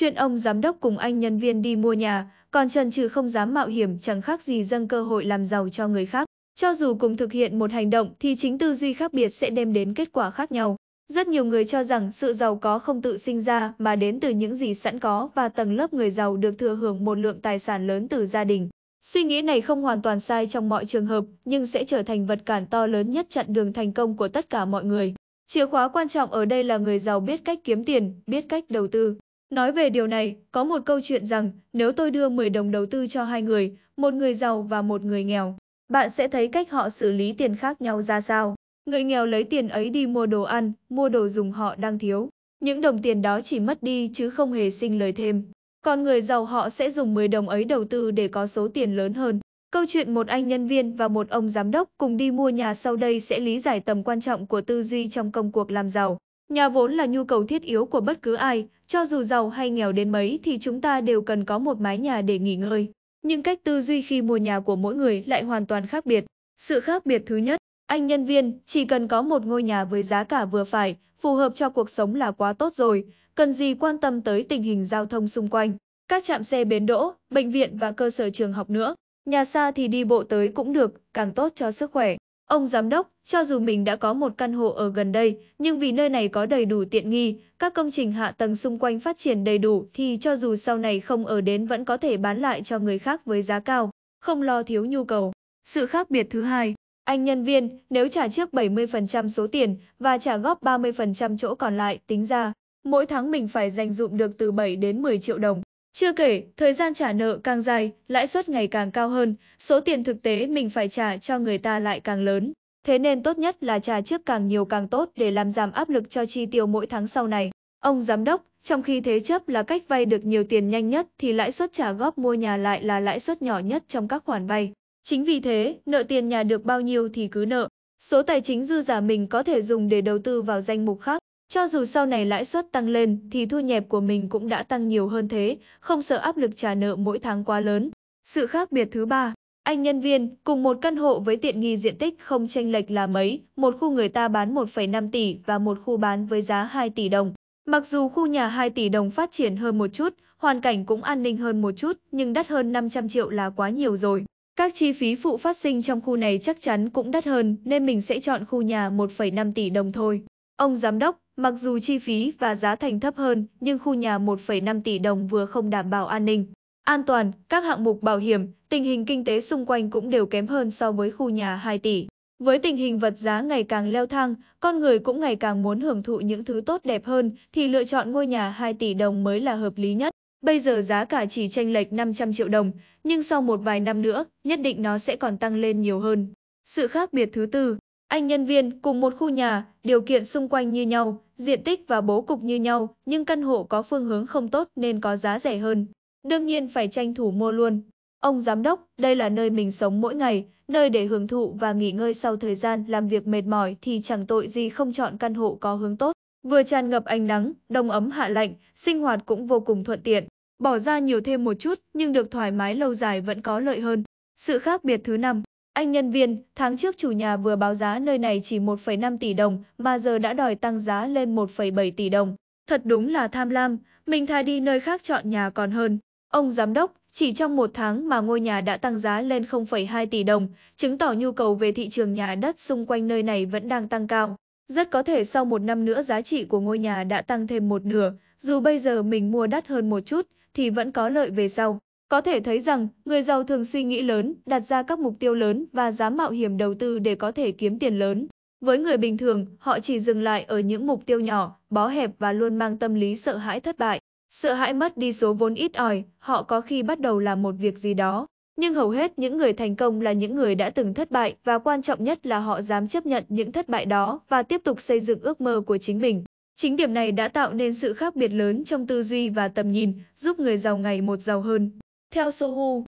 chuyện ông giám đốc cùng anh nhân viên đi mua nhà, còn Trần Trừ không dám mạo hiểm chẳng khác gì dâng cơ hội làm giàu cho người khác. Cho dù cùng thực hiện một hành động thì chính tư duy khác biệt sẽ đem đến kết quả khác nhau. Rất nhiều người cho rằng sự giàu có không tự sinh ra mà đến từ những gì sẵn có và tầng lớp người giàu được thừa hưởng một lượng tài sản lớn từ gia đình. Suy nghĩ này không hoàn toàn sai trong mọi trường hợp, nhưng sẽ trở thành vật cản to lớn nhất chặn đường thành công của tất cả mọi người. Chìa khóa quan trọng ở đây là người giàu biết cách kiếm tiền, biết cách đầu tư. Nói về điều này, có một câu chuyện rằng nếu tôi đưa 10 đồng đầu tư cho hai người, một người giàu và một người nghèo, bạn sẽ thấy cách họ xử lý tiền khác nhau ra sao. Người nghèo lấy tiền ấy đi mua đồ ăn, mua đồ dùng họ đang thiếu. Những đồng tiền đó chỉ mất đi chứ không hề sinh lời thêm. Còn người giàu họ sẽ dùng 10 đồng ấy đầu tư để có số tiền lớn hơn. Câu chuyện một anh nhân viên và một ông giám đốc cùng đi mua nhà sau đây sẽ lý giải tầm quan trọng của tư duy trong công cuộc làm giàu. Nhà vốn là nhu cầu thiết yếu của bất cứ ai, cho dù giàu hay nghèo đến mấy thì chúng ta đều cần có một mái nhà để nghỉ ngơi. Nhưng cách tư duy khi mua nhà của mỗi người lại hoàn toàn khác biệt. Sự khác biệt thứ nhất, anh nhân viên chỉ cần có một ngôi nhà với giá cả vừa phải, phù hợp cho cuộc sống là quá tốt rồi, cần gì quan tâm tới tình hình giao thông xung quanh, các trạm xe bến đỗ, bệnh viện và cơ sở trường học nữa. Nhà xa thì đi bộ tới cũng được, càng tốt cho sức khỏe. Ông giám đốc, cho dù mình đã có một căn hộ ở gần đây, nhưng vì nơi này có đầy đủ tiện nghi, các công trình hạ tầng xung quanh phát triển đầy đủ thì cho dù sau này không ở đến vẫn có thể bán lại cho người khác với giá cao, không lo thiếu nhu cầu. Sự khác biệt thứ hai, anh nhân viên nếu trả trước 70% số tiền và trả góp 30% chỗ còn lại tính ra, mỗi tháng mình phải dành dụm được từ 7 đến 10 triệu đồng. Chưa kể, thời gian trả nợ càng dài, lãi suất ngày càng cao hơn, số tiền thực tế mình phải trả cho người ta lại càng lớn. Thế nên tốt nhất là trả trước càng nhiều càng tốt để làm giảm áp lực cho chi tiêu mỗi tháng sau này. Ông giám đốc, trong khi thế chấp là cách vay được nhiều tiền nhanh nhất thì lãi suất trả góp mua nhà lại là lãi suất nhỏ nhất trong các khoản vay. Chính vì thế, nợ tiền nhà được bao nhiêu thì cứ nợ. Số tài chính dư giả mình có thể dùng để đầu tư vào danh mục khác cho dù sau này lãi suất tăng lên thì thu nhập của mình cũng đã tăng nhiều hơn thế, không sợ áp lực trả nợ mỗi tháng quá lớn. Sự khác biệt thứ ba, anh nhân viên cùng một căn hộ với tiện nghi diện tích không chênh lệch là mấy, một khu người ta bán 1,5 tỷ và một khu bán với giá 2 tỷ đồng. Mặc dù khu nhà 2 tỷ đồng phát triển hơn một chút, hoàn cảnh cũng an ninh hơn một chút, nhưng đắt hơn 500 triệu là quá nhiều rồi. Các chi phí phụ phát sinh trong khu này chắc chắn cũng đắt hơn nên mình sẽ chọn khu nhà 1,5 tỷ đồng thôi. Ông giám đốc, mặc dù chi phí và giá thành thấp hơn nhưng khu nhà 1,5 tỷ đồng vừa không đảm bảo an ninh, an toàn, các hạng mục bảo hiểm, tình hình kinh tế xung quanh cũng đều kém hơn so với khu nhà 2 tỷ. Với tình hình vật giá ngày càng leo thang, con người cũng ngày càng muốn hưởng thụ những thứ tốt đẹp hơn thì lựa chọn ngôi nhà 2 tỷ đồng mới là hợp lý nhất. Bây giờ giá cả chỉ chênh lệch 500 triệu đồng, nhưng sau một vài năm nữa, nhất định nó sẽ còn tăng lên nhiều hơn. Sự khác biệt thứ tư, anh nhân viên cùng một khu nhà, điều kiện xung quanh như nhau, diện tích và bố cục như nhau, nhưng căn hộ có phương hướng không tốt nên có giá rẻ hơn. Đương nhiên phải tranh thủ mua luôn. Ông giám đốc, đây là nơi mình sống mỗi ngày, nơi để hưởng thụ và nghỉ ngơi sau thời gian làm việc mệt mỏi thì chẳng tội gì không chọn căn hộ có hướng tốt. Vừa tràn ngập ánh nắng, đông ấm hạ lạnh, sinh hoạt cũng vô cùng thuận tiện. Bỏ ra nhiều thêm một chút nhưng được thoải mái lâu dài vẫn có lợi hơn. Sự khác biệt thứ năm anh nhân viên, tháng trước chủ nhà vừa báo giá nơi này chỉ 1,5 tỷ đồng mà giờ đã đòi tăng giá lên 1,7 tỷ đồng. Thật đúng là tham lam, mình thà đi nơi khác chọn nhà còn hơn. Ông giám đốc, chỉ trong một tháng mà ngôi nhà đã tăng giá lên 0,2 tỷ đồng, chứng tỏ nhu cầu về thị trường nhà đất xung quanh nơi này vẫn đang tăng cao. Rất có thể sau một năm nữa giá trị của ngôi nhà đã tăng thêm một nửa, dù bây giờ mình mua đắt hơn một chút thì vẫn có lợi về sau. Có thể thấy rằng, người giàu thường suy nghĩ lớn, đặt ra các mục tiêu lớn và dám mạo hiểm đầu tư để có thể kiếm tiền lớn. Với người bình thường, họ chỉ dừng lại ở những mục tiêu nhỏ, bó hẹp và luôn mang tâm lý sợ hãi thất bại. Sợ hãi mất đi số vốn ít ỏi, họ có khi bắt đầu làm một việc gì đó. Nhưng hầu hết những người thành công là những người đã từng thất bại và quan trọng nhất là họ dám chấp nhận những thất bại đó và tiếp tục xây dựng ước mơ của chính mình. Chính điểm này đã tạo nên sự khác biệt lớn trong tư duy và tầm nhìn, giúp người giàu ngày một giàu hơn. Theo Sohu,